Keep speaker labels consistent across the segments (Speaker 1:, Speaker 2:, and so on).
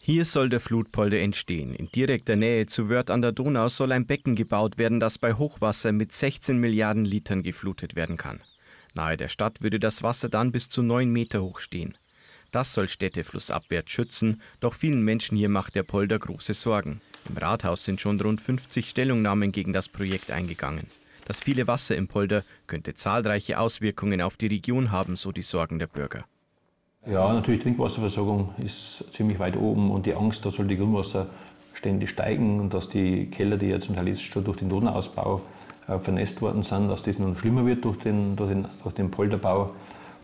Speaker 1: Hier soll der Flutpolder entstehen. In direkter Nähe zu Wörth an der Donau soll ein Becken gebaut werden, das bei Hochwasser mit 16 Milliarden Litern geflutet werden kann. Nahe der Stadt würde das Wasser dann bis zu 9 Meter hoch stehen. Das soll Städteflussabwärts schützen, doch vielen Menschen hier macht der Polder große Sorgen. Im Rathaus sind schon rund 50 Stellungnahmen gegen das Projekt eingegangen. Das viele Wasser im Polder könnte zahlreiche Auswirkungen auf die Region haben, so die Sorgen der Bürger.
Speaker 2: Ja, natürlich Trinkwasserversorgung ist ziemlich weit oben und die Angst, da soll die Grundwasserstände steigen und dass die Keller, die ja zum Teil jetzt schon durch den Donauausbau äh, vernässt worden sind, dass das nun schlimmer wird durch den, durch den, durch den Polderbau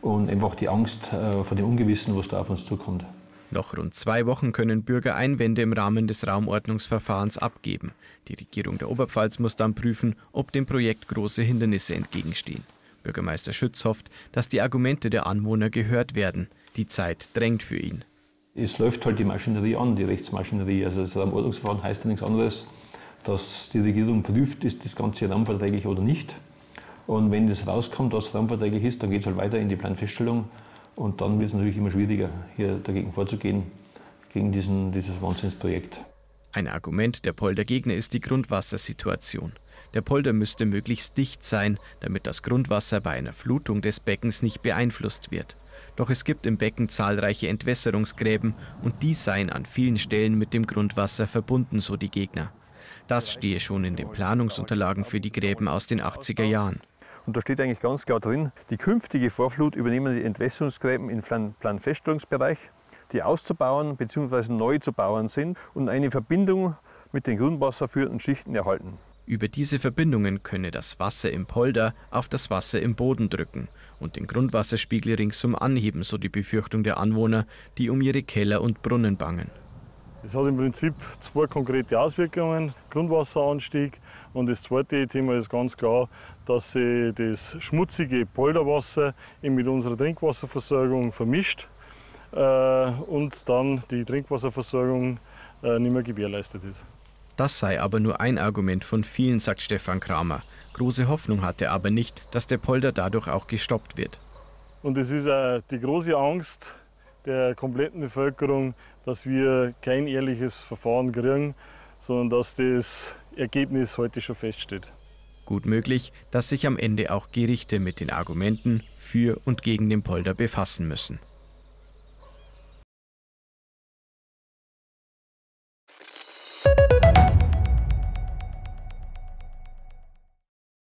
Speaker 2: und einfach die Angst äh, vor dem Ungewissen, was da auf uns zukommt. Noch rund zwei Wochen können Bürger
Speaker 1: Einwände im Rahmen des Raumordnungsverfahrens abgeben. Die Regierung der Oberpfalz muss dann prüfen, ob dem Projekt große Hindernisse entgegenstehen. Bürgermeister Schütz hofft, dass die Argumente der Anwohner
Speaker 2: gehört werden.
Speaker 1: Die Zeit drängt für ihn.
Speaker 2: Es läuft halt die Maschinerie an, die Rechtsmaschinerie. Also das Raumordnungsverfahren heißt ja nichts anderes, dass die Regierung prüft, ist das Ganze raumverträglich oder nicht. Und wenn das rauskommt, dass es raumverträglich ist, dann geht es halt weiter in die Planfeststellung. Und dann wird es natürlich immer schwieriger, hier dagegen vorzugehen, gegen diesen, dieses Wahnsinnsprojekt. Ein Argument der Polder Gegner ist die
Speaker 1: Grundwassersituation. Der Polder müsste möglichst dicht sein, damit das Grundwasser bei einer Flutung des Beckens nicht beeinflusst wird. Doch es gibt im Becken zahlreiche Entwässerungsgräben und die seien an vielen Stellen mit dem Grundwasser verbunden, so die Gegner. Das stehe schon in den Planungsunterlagen für die Gräben aus den 80er Jahren.
Speaker 2: Und da steht eigentlich ganz klar drin, die künftige Vorflut übernehmen die Entwässerungsgräben im Planfeststellungsbereich, die auszubauen bzw. neu zu bauen sind und eine Verbindung mit den grundwasserführenden Schichten erhalten.
Speaker 1: Über diese Verbindungen könne das Wasser im Polder auf das Wasser im Boden drücken und den Grundwasserspiegel ringsum anheben, so die Befürchtung der Anwohner, die um ihre Keller und Brunnen bangen.
Speaker 3: Es hat im Prinzip zwei konkrete Auswirkungen, Grundwasseranstieg und das zweite Thema ist ganz klar, dass sie das schmutzige Polderwasser mit unserer Trinkwasserversorgung vermischt äh, und dann die Trinkwasserversorgung äh, nicht mehr gewährleistet ist.
Speaker 1: Das sei aber nur ein Argument von vielen, sagt Stefan Kramer. Große Hoffnung hat er aber nicht, dass der Polder dadurch auch gestoppt wird.
Speaker 3: Und es ist auch äh, die große Angst der kompletten Bevölkerung, dass wir kein ehrliches Verfahren kriegen, sondern dass das Ergebnis heute schon feststeht.
Speaker 1: Gut möglich, dass sich am Ende auch Gerichte mit den Argumenten für und gegen den Polder befassen müssen.